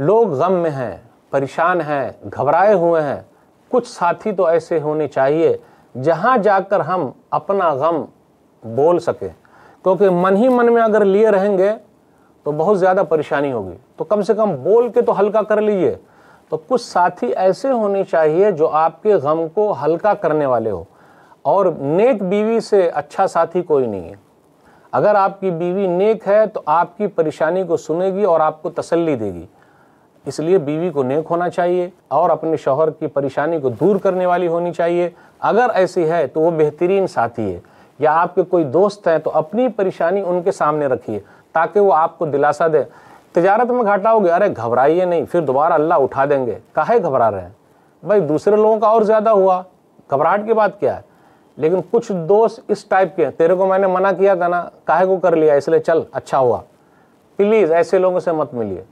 लोग गम में हैं परेशान हैं घबराए हुए हैं कुछ साथी तो ऐसे होने चाहिए जहाँ जाकर हम अपना गम बोल सकें क्योंकि मन ही मन में अगर लिए रहेंगे तो बहुत ज़्यादा परेशानी होगी तो कम से कम बोल के तो हल्का कर लीजिए तो कुछ साथी ऐसे होने चाहिए जो आपके गम को हल्का करने वाले हो और नेक बीवी से अच्छा साथी कोई नहीं है अगर आपकी बीवी नेक है तो आपकी परेशानी को सुनेगी और आपको तसल्ली देगी इसलिए बीवी को नेक होना चाहिए और अपने शोहर की परेशानी को दूर करने वाली होनी चाहिए अगर ऐसी है तो वो बेहतरीन साथी है या आपके कोई दोस्त हैं तो अपनी परेशानी उनके सामने रखिए ताकि वो आपको दिलासा दे तजारत में घाटा हो गया अरे घबराइए नहीं फिर दोबारा अल्लाह उठा देंगे काहे घबरा रहे हैं भाई दूसरे लोगों का और ज़्यादा हुआ घबराहट की बात क्या है लेकिन कुछ दोस्त इस टाइप के हैं तेरे को मैंने मना किया था ना काहे को कर लिया इसलिए चल अच्छा हुआ प्लीज़ ऐसे लोगों से मत मिलिए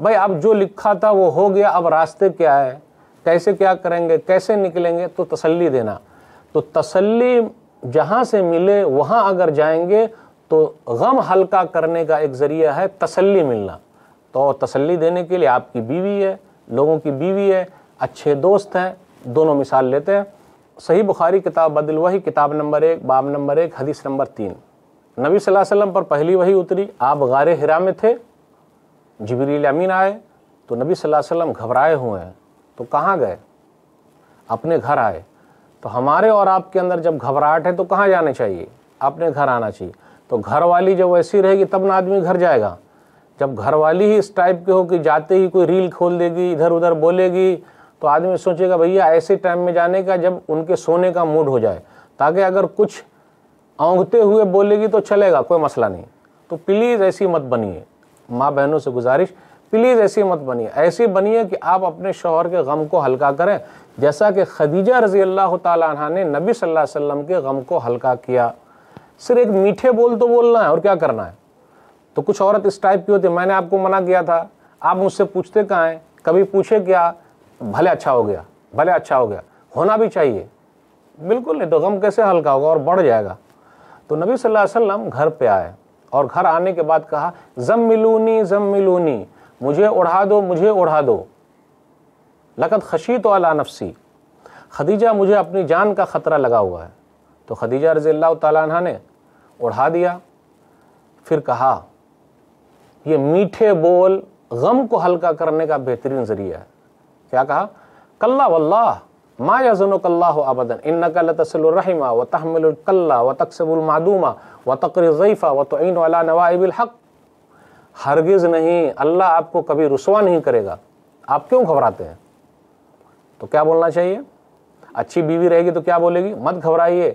भाई अब जो लिखा था वो हो गया अब रास्ते क्या है कैसे क्या करेंगे कैसे निकलेंगे तो तसल्ली देना तो तसल्ली जहाँ से मिले वहाँ अगर जाएंगे तो गम हल्का करने का एक ज़रिया है तसल्ली मिलना तो तसल्ली देने के लिए आपकी बीवी है लोगों की बीवी है अच्छे दोस्त हैं दोनों मिसाल लेते हैं सही बुखारी किताब बदल वही किताब नंबर एक बाब नंबर एक हदीस नंबर तीन नबी सल्लल्लाहु अलैहि वसल्लम पर पहली वही उतरी आप गार हिरा में थे जबरील अमीन आए तो नबी सल्लल्लाहु अलैहि वसल्लम घबराए हुए हैं तो कहाँ गए अपने घर आए तो हमारे और आपके अंदर जब घबराहट है तो कहाँ जाने चाहिए अपने घर आना चाहिए तो घर वाली जब ऐसी रहेगी तब ना आदमी घर जाएगा जब घर वाली ही इस टाइप के हो कि जाते ही कोई रील खोल देगी इधर उधर बोलेगी तो आदमी सोचेगा भैया ऐसे टाइम में जाने का जब उनके सोने का मूड हो जाए ताकि अगर कुछ औंघते हुए बोलेगी तो चलेगा कोई मसला नहीं तो प्लीज़ ऐसी मत बनिए माँ बहनों से गुजारिश प्लीज़ ऐसी मत बनिए ऐसी बनिए कि आप अपने शोहर के गम को हल्का करें जैसा कि खदीजा रजी अल्लाह तहा ने नबी सल्लल्लाहु अलैहि वसल्लम के गम को हल्का किया सिर्फ एक मीठे बोल तो बोलना है और क्या करना है तो कुछ औरत इस टाइप की होती है मैंने आपको मना किया था आप मुझसे पूछते कहाँ हैं कभी पूछे क्या भले अच्छा हो गया भले अच्छा हो गया होना भी चाहिए बिल्कुल नहीं तो गम कैसे हल्का होगा और बढ़ जाएगा तो नबी सल्लल्लाहु अलैहि वसल्लम घर पे आए और घर आने के बाद कहा जम मिलूनी जम मिलूनी मुझे उड़ा दो मुझे उड़ा दो लकत खशी तो अला नफसी खदीजा मुझे अपनी जान का ख़तरा लगा हुआ है तो खदीजा रज़ी तह ने उड़ा दिया फिर कहा ये मीठे बोल गम को हल्का करने का बेहतरीन ज़रिया है क्या कहा कल्ला वल्लाह व व व व हरगिज़ नहीं अल्लाह आपको कभी रसवा नहीं करेगा आप क्यों घबराते हैं तो क्या बोलना चाहिए अच्छी बीवी रहेगी तो क्या बोलेगी मत घबराइए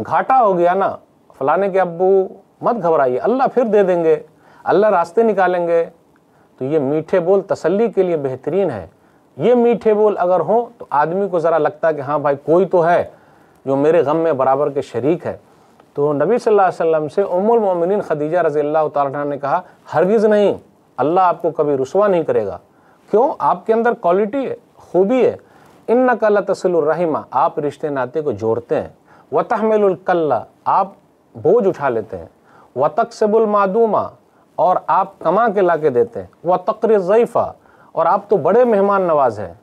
घाटा हो गया ना फलाने के अबू मत घबराइए अल्लाह फिर दे देंगे अल्लाह रास्ते निकालेंगे तो ये मीठे बोल तसल्ली के लिए बेहतरीन है ये मीठे बोल अगर हो तो आदमी को ज़रा लगता है कि हाँ भाई कोई तो है जो मेरे गम में बराबर के शरीक है तो नबी सल्लल्लाहु अलैहि वसल्लम से उमुल मोमिन खदीजा रज़ी अल्लाह तह ने कहा हरगिज़ नहीं अल्लाह आपको कभी रसवा नहीं करेगा क्यों आपके अंदर क्वालिटी है खूबी है इन नकल तसलरहिमा आप रिश्ते नाते को जोड़ते हैं व तहमिलकल्ला आप बोझ उठा लेते हैं व तकसबुलमादूमा और आप कमा के ला के देते हैं व तकर और आप तो बड़े मेहमान नवाज हैं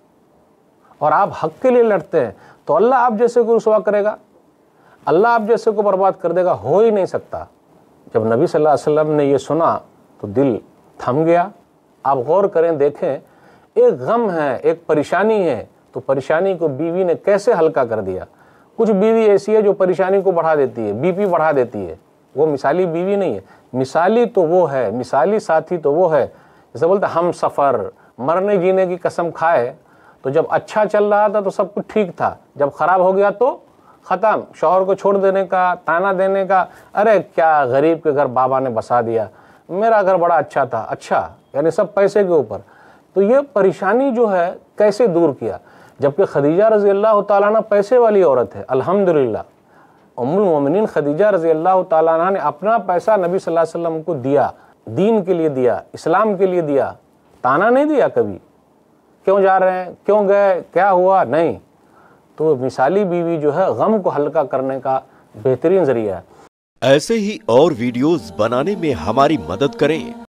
और आप हक के लिए लड़ते हैं तो अल्लाह आप जैसे को रसवा करेगा अल्लाह आप जैसे को बर्बाद कर देगा हो ही नहीं सकता जब नबी सल्लल्लाहु अलैहि वसल्लम ने यह सुना तो दिल थम गया आप गौर करें देखें एक गम है एक परेशानी है तो परेशानी को बीवी ने कैसे हल्का कर दिया कुछ बीवी ऐसी है जो परेशानी को बढ़ा देती है बीपी बढ़ा देती है वो मिसाली बीवी नहीं है मिसाली तो वो है मिसाली साथी तो वो है जैसे बोलते हम सफ़र मरने जीने की कसम खाए तो जब अच्छा चल रहा था तो सब कुछ ठीक था जब ख़राब हो गया तो ख़त्म शोहर को छोड़ देने का ताना देने का अरे क्या गरीब के घर बाबा ने बसा दिया मेरा घर बड़ा अच्छा था अच्छा यानी सब पैसे के ऊपर तो ये परेशानी जो है कैसे दूर किया जबकि खदीजा रजी अल्लाह ताली पैसे वाली औरत है अल्हम्दुलिल्लाह उमुलमिन खदीजा रजी अल्लाह ताली ने अपना पैसा नबी सल्लल्लाहु अलैहि वसल्लम को दिया दीन के लिए दिया इस्लाम के लिए दिया ताना नहीं दिया कभी क्यों जा रहे हैं क्यों गए क्या हुआ नहीं तो मिसाली बीवी जो है गम को हल्का करने का बेहतरीन जरिया है ऐसे ही और वीडियोस बनाने में हमारी मदद करें